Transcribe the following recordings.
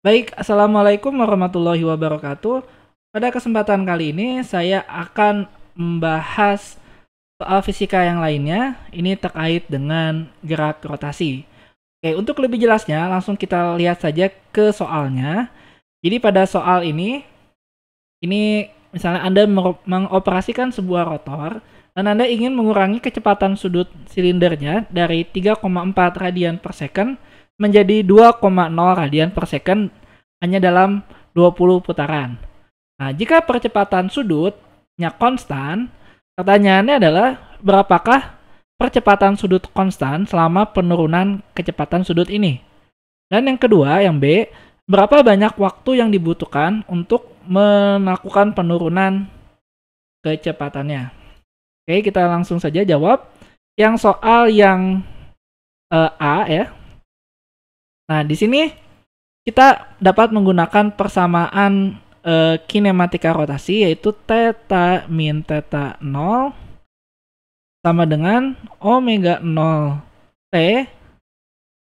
Baik, Assalamualaikum warahmatullahi wabarakatuh. Pada kesempatan kali ini saya akan membahas soal fisika yang lainnya, ini terkait dengan gerak rotasi. Oke, untuk lebih jelasnya langsung kita lihat saja ke soalnya. Jadi pada soal ini, ini misalnya Anda mengoperasikan sebuah rotor, dan Anda ingin mengurangi kecepatan sudut silindernya dari 3,4 radian per second menjadi 2,0 radian per second hanya dalam 20 putaran. Nah, jika percepatan sudutnya konstan, pertanyaannya adalah berapakah percepatan sudut konstan selama penurunan kecepatan sudut ini? Dan yang kedua, yang B, berapa banyak waktu yang dibutuhkan untuk melakukan penurunan kecepatannya? Oke, kita langsung saja jawab. Yang soal yang uh, A ya, Nah, di sini kita dapat menggunakan persamaan uh, kinematika rotasi yaitu theta min theta 0 sama dengan omega 0 T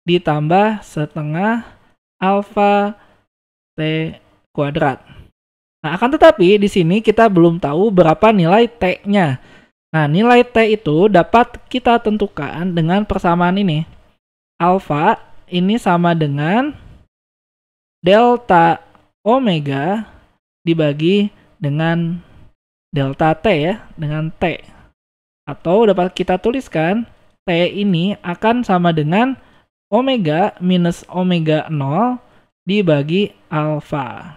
ditambah setengah alfa T kuadrat. Nah, akan tetapi di sini kita belum tahu berapa nilai T-nya. Nah, nilai T itu dapat kita tentukan dengan persamaan ini. Alfa ini sama dengan delta omega dibagi dengan delta t ya, dengan t. Atau dapat kita tuliskan t ini akan sama dengan omega minus omega 0 dibagi alfa.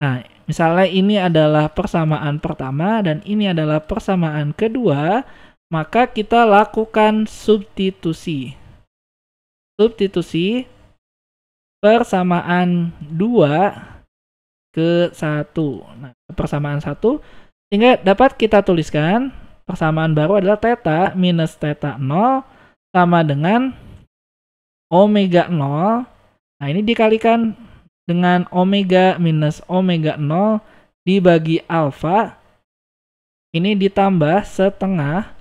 Nah, misalnya ini adalah persamaan pertama dan ini adalah persamaan kedua, maka kita lakukan substitusi substitusi persamaan 2 ke 1. Nah, persamaan 1 sehingga dapat kita tuliskan persamaan baru adalah theta minus theta 0 sama dengan omega 0. Nah, ini dikalikan dengan omega minus omega 0 dibagi alfa. Ini ditambah setengah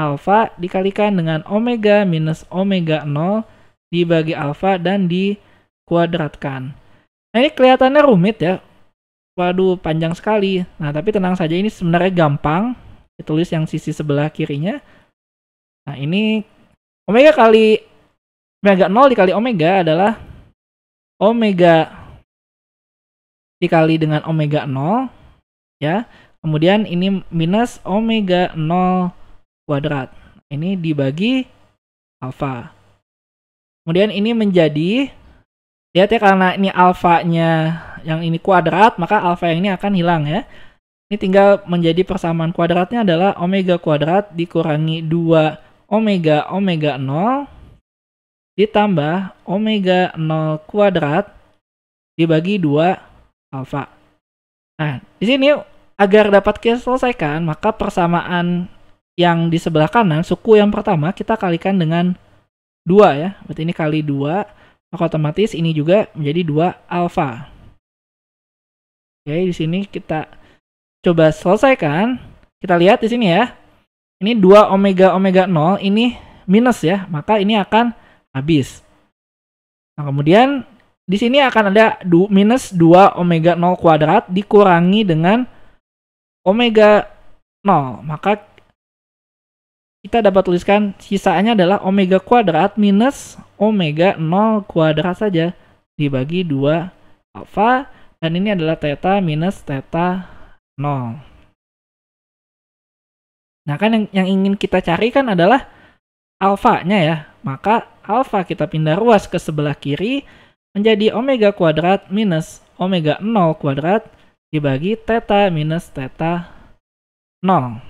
alfa dikalikan dengan omega minus omega 0 dibagi alfa dan dikuadratkan. Nah ini kelihatannya rumit ya. Waduh panjang sekali. Nah tapi tenang saja ini sebenarnya gampang. Ditulis yang sisi sebelah kirinya. Nah ini omega kali omega 0 dikali omega adalah omega dikali dengan omega 0 ya. Kemudian ini minus omega 0 kuadrat. Ini dibagi alfa. Kemudian ini menjadi lihat ya karena ini alfanya yang ini kuadrat, maka alfa yang ini akan hilang ya. Ini tinggal menjadi persamaan kuadratnya adalah omega kuadrat dikurangi 2 omega omega 0 ditambah omega 0 kuadrat dibagi 2 alfa. Nah, di sini agar dapat kita selesaikan, maka persamaan yang di sebelah kanan, suku yang pertama kita kalikan dengan dua ya. Berarti ini kali dua, maka otomatis ini juga menjadi dua alfa. Oke, di sini kita coba selesaikan. Kita lihat di sini ya. Ini dua omega omega nol ini minus ya, maka ini akan habis. Nah, kemudian di sini akan ada minus 2 omega 0 kuadrat dikurangi dengan omega 0. Maka kita dapat tuliskan sisanya adalah omega kuadrat minus omega 0 kuadrat saja dibagi 2 alfa dan ini adalah theta minus theta 0. Nah kan yang, yang ingin kita cari kan adalah alfanya ya. Maka alfa kita pindah ruas ke sebelah kiri menjadi omega kuadrat minus omega 0 kuadrat dibagi theta minus theta 0.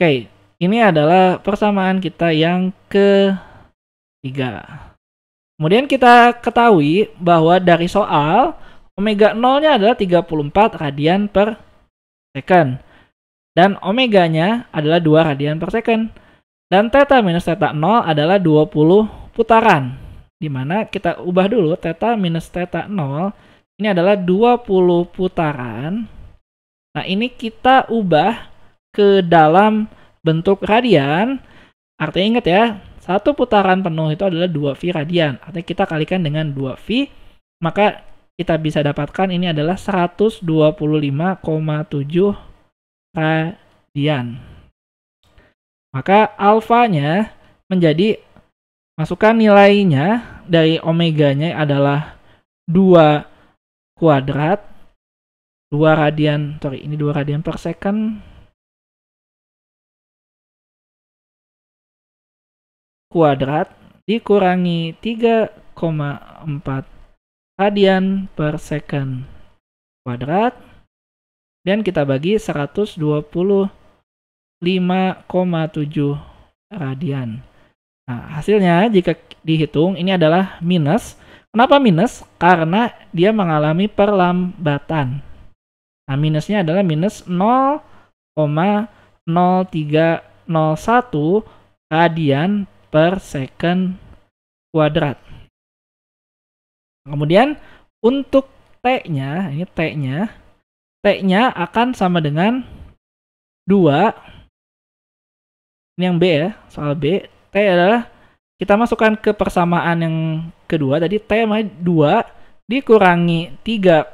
Oke, ini adalah persamaan kita yang ketiga. Kemudian kita ketahui bahwa dari soal omega 0-nya adalah 34 radian per second. Dan omeganya adalah 2 radian per second. Dan theta minus theta 0 adalah 20 putaran. Dimana kita ubah dulu theta minus theta 0 ini adalah 20 putaran. Nah ini kita ubah ke dalam bentuk radian, artinya ingat ya, satu putaran penuh itu adalah 2V radian. Artinya kita kalikan dengan 2V, maka kita bisa dapatkan ini adalah 125,7 radian. Maka alfanya menjadi masukkan nilainya dari omeganya adalah 2 kuadrat 2 radian, sorry ini 2 radian per second kuadrat dikurangi 3,4 radian per second kuadrat dan kita bagi 125,7 radian. Nah, hasilnya jika dihitung ini adalah minus. Kenapa minus? Karena dia mengalami perlambatan. Nah, minusnya adalah minus 0,0301 radian per second kuadrat. Kemudian untuk T-nya, ini T-nya, T-nya akan sama dengan 2. Ini yang B ya, soal B. T adalah kita masukkan ke persamaan yang kedua. Tadi T 2 dikurangi 3,4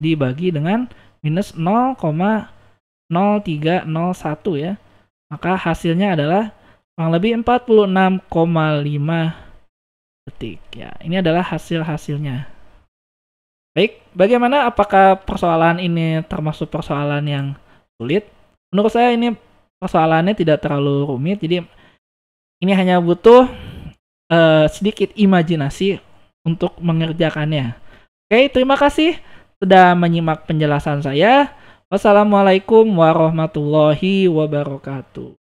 dibagi dengan minus 0,0301 ya. Maka hasilnya adalah kurang lebih 46,5 detik ya. Ini adalah hasil-hasilnya. Baik, bagaimana apakah persoalan ini termasuk persoalan yang sulit? Menurut saya ini persoalannya tidak terlalu rumit. Jadi ini hanya butuh uh, sedikit imajinasi untuk mengerjakannya. Oke, terima kasih sudah menyimak penjelasan saya. Wassalamualaikum warahmatullahi wabarakatuh.